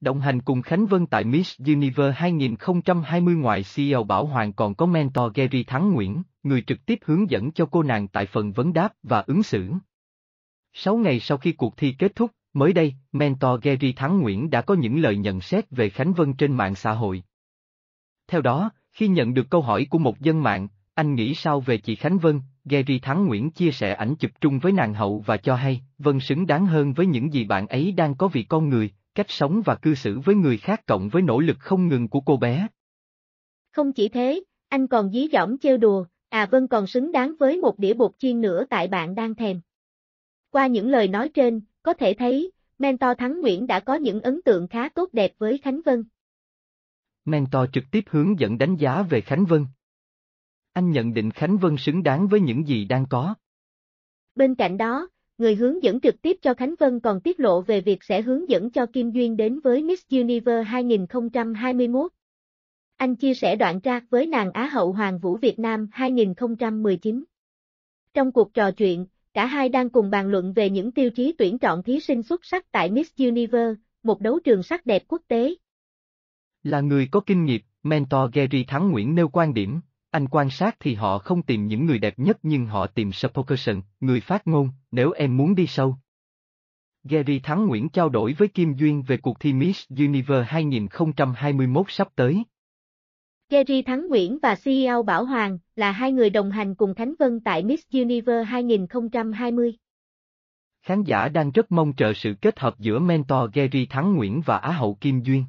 Đồng hành cùng Khánh Vân tại Miss Universe 2020 ngoài CEO Bảo Hoàng còn có mentor Gary Thắng Nguyễn, người trực tiếp hướng dẫn cho cô nàng tại phần vấn đáp và ứng xử. Sáu ngày sau khi cuộc thi kết thúc, mới đây, mentor Gary Thắng Nguyễn đã có những lời nhận xét về Khánh Vân trên mạng xã hội. Theo đó, khi nhận được câu hỏi của một dân mạng, anh nghĩ sao về chị Khánh Vân, Gary Thắng Nguyễn chia sẻ ảnh chụp chung với nàng hậu và cho hay, Vân xứng đáng hơn với những gì bạn ấy đang có vì con người, cách sống và cư xử với người khác cộng với nỗ lực không ngừng của cô bé. Không chỉ thế, anh còn dí dỏm trêu đùa, à vân còn xứng đáng với một đĩa bột chiên nữa tại bạn đang thèm. Qua những lời nói trên, có thể thấy, mentor Thắng Nguyễn đã có những ấn tượng khá tốt đẹp với Khánh Vân. Mentor trực tiếp hướng dẫn đánh giá về Khánh Vân. Anh nhận định Khánh Vân xứng đáng với những gì đang có. Bên cạnh đó, người hướng dẫn trực tiếp cho Khánh Vân còn tiết lộ về việc sẽ hướng dẫn cho Kim Duyên đến với Miss Universe 2021. Anh chia sẻ đoạn track với nàng Á hậu Hoàng Vũ Việt Nam 2019. Trong cuộc trò chuyện, cả hai đang cùng bàn luận về những tiêu chí tuyển chọn thí sinh xuất sắc tại Miss Universe, một đấu trường sắc đẹp quốc tế. Là người có kinh nghiệm, mentor Gary Thắng Nguyễn nêu quan điểm, anh quan sát thì họ không tìm những người đẹp nhất nhưng họ tìm Sepulkerson, người phát ngôn, nếu em muốn đi sâu. Gary Thắng Nguyễn trao đổi với Kim Duyên về cuộc thi Miss Universe 2021 sắp tới. Gary Thắng Nguyễn và CEO Bảo Hoàng là hai người đồng hành cùng Khánh Vân tại Miss Universe 2020. Khán giả đang rất mong chờ sự kết hợp giữa mentor Gary Thắng Nguyễn và Á hậu Kim Duyên.